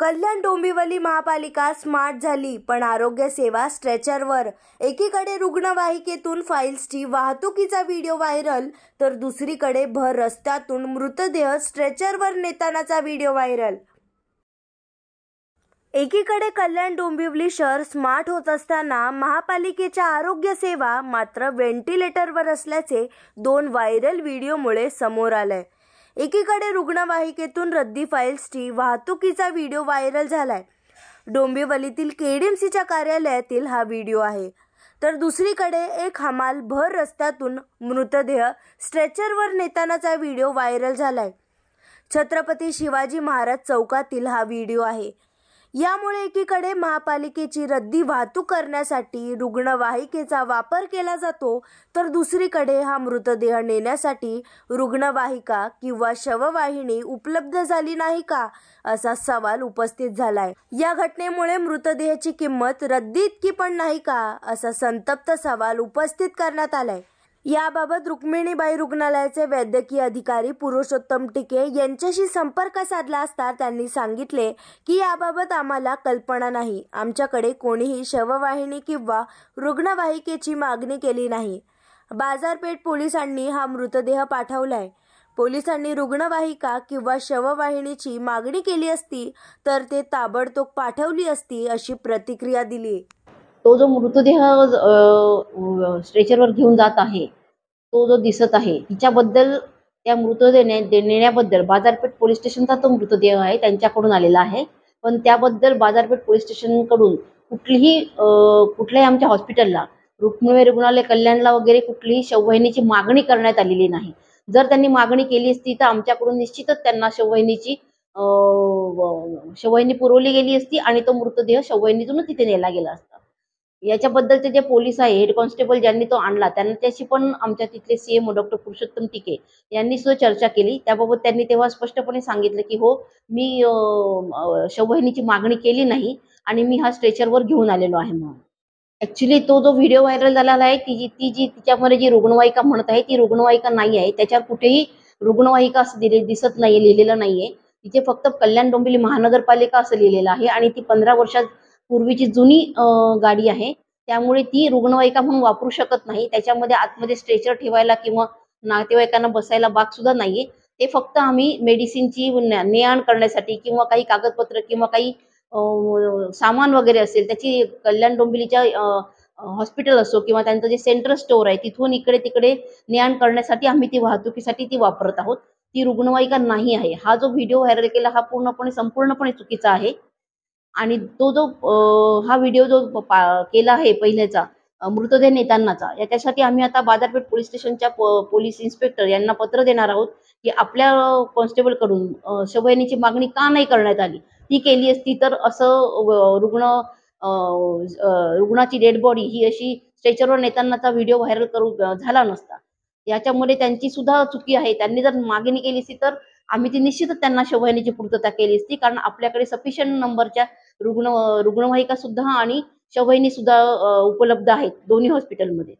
कल्याण डोंबिवली महापालिका स्मार्ट झाली पण आरोग्य सेवा स्ट्रेचरवर एकीकडे रुग्णवाहिकेतून फाईल्सची वाहतुकीचा व्हिडिओ व्हायरल तर दुसरीकडे भर रस्त्यातून मृतदेह स्ट्रेचरवर नेतानाचा व्हिडिओ व्हायरल एकीकडे कल्याण डोंबिवली शहर स्मार्ट होत असताना महापालिकेच्या आरोग्य सेवा मात्र व्हेंटिलेटरवर असल्याचे दोन व्हायरल व्हिडिओमुळे समोर आलंय एकीकडे रुग्णवाहिकेतून रद्दी फाईल्सची वाहतुकीचा व्हिडिओ व्हायरल झालाय डोंबिवलीतील के डी एम सीच्या कार्यालयातील हा व्हिडिओ आहे तर दुसरीकडे एक हमाल भर रस्त्यातून मृतदेह स्ट्रेचरवर नेतानाचा व्हिडिओ व्हायरल झालाय छत्रपती शिवाजी महाराज चौकातील हा व्हिडिओ आहे यामुळे एकीकडे महापालिकेची रद्दी वाहतूक करण्यासाठी रुग्णवाहिकेचा वापर केला जातो तर दुसरीकडे हा मृतदेह नेण्यासाठी रुग्णवाहिका किंवा शववाहिनी उपलब्ध झाली नाही का असा सवाल उपस्थित झालाय या घटनेमुळे मृतदेहाची किंमत रद्दी इतकी पण नाही का असा संतप्त सवाल उपस्थित करण्यात आलाय याबाबत रुक्मिणीबाई रुग्णालयाचे वैद्यकीय अधिकारी पुरुषोत्तम टिके यांच्याशी संपर्क साधला असता त्यांनी सांगितले की याबाबत आम्हाला कल्पना नाही आमच्याकडे कोणीही शववाहिनी किंवा रुग्णवाहिकेची मागणी केली नाही बाजारपेठ पोलिसांनी हा मृतदेह पाठवलाय पोलिसांनी रुग्णवाहिका किंवा शववाहिनीची मागणी केली असती तर ते ताबडतोब पाठवली असती अशी प्रतिक्रिया दिली तो जो मृतदेह स्ट्रेचरवर घेऊन जात आहे तो जो दिसत आहे तिच्याबद्दल त्या मृतदेह नेण्याबद्दल बाजारपेठ पोलीस स्टेशनचा तो मृतदेह आहे त्यांच्याकडून आलेला आहे पण त्याबद्दल बाजारपेठ पोलीस स्टेशनकडून कुठलीही कुठल्याही आमच्या हॉस्पिटलला रुक्मिणी रुग्णालय कल्याणला वगैरे कुठलीही शववाहिनीची मागणी करण्यात आलेली नाही जर त्यांनी मागणी केली असती तर आमच्याकडून निश्चितच त्यांना शववाहिनीची शववाहिनी पुरवली गेली असती आणि तो मृतदेह शववाहिनीतूनच तिथे नेला गेला असता याच्याबद्दलचे जे पोलीस आहे हेड कॉन्स्टेबल ज्यांनी तो आणला त्यांना पण आमच्या तिथले सीएमओ डॉक्टर पुरुषोत्तम टिके यांनी सुद्धा चर्चा केली त्याबाबत त्यांनी तेव्हा स्पष्टपणे सांगितलं की हो मी शववाहिनीची मागणी केली नाही आणि मी हा स्ट्रेचरवर घेऊन आलेलो आहे म्हणून ऍक्च्युली तो जो व्हिडिओ व्हायरल झालेला आहे ती जी ती जी तिच्यामध्ये जी रुग्णवाहिका म्हणत आहे ती रुग्णवाहिका नाही आहे त्याच्यावर कुठेही रुग्णवाहिका असं दिले दिसत नाही लिहिलेलं नाहीये तिथे फक्त कल्याण डोंबिवली महानगरपालिका असं लिहिलेलं आहे आणि ती पंधरा वर्षात पूर्वीची जुनी गाडी आहे त्यामुळे ती रुग्णवाहिका म्हणून वापरू शकत नाही त्याच्यामध्ये आतमध्ये स्ट्रेचर ठेवायला किंवा नातेवाईकांना बसायला बाग सुद्धा नाहीये ते फक्त आम्ही मेडिसिनची ने आण करण्यासाठी किंवा काही कागदपत्र किंवा काही सामान वगैरे असेल त्याची कल्याण डोंबिवलीच्या हॉस्पिटल असो किंवा त्यांचं जे सेंट्रल स्टोअर आहे तिथून इकडे तिकडे ने आण करण्यासाठी आम्ही ती वाहतुकीसाठी ती वापरत आहोत ती रुग्णवाहिका नाही आहे हा जो व्हिडिओ व्हायरल केला हा पूर्णपणे संपूर्णपणे चुकीचा आहे आणि तो जो हा व्हिडिओ जो केला आहे पहिल्याचा मृतदेह नेतांनाचा याच्यासाठी आम्ही आता बाजारपेठ पोलीस स्टेशनच्या पोलीस इन्स्पेक्टर यांना पत्र देणार आहोत की आपल्या कॉन्स्टेबलकडून शवयनीची मागणी का नाही करण्यात आली ती केली असती तर असं रुग्ण रुग्णाची डेड बॉडी ही अशी स्ट्रेचरवर नेतांनाचा व्हिडिओ व्हायरल करू झाला नसता याच्यामुळे त्यांची सुद्धा चुकी आहे त्यांनी जर मागणी केली असती तर आम्ही ती निश्चितच त्यांना शवयानीची पूर्तता केली असती कारण आपल्याकडे सफिशियंट नंबरच्या रुग्ण रुग्णवाहिका सुद्धा आणि शवहिनी सुद्धा उपलब्ध आहेत दोन्ही हॉस्पिटलमध्ये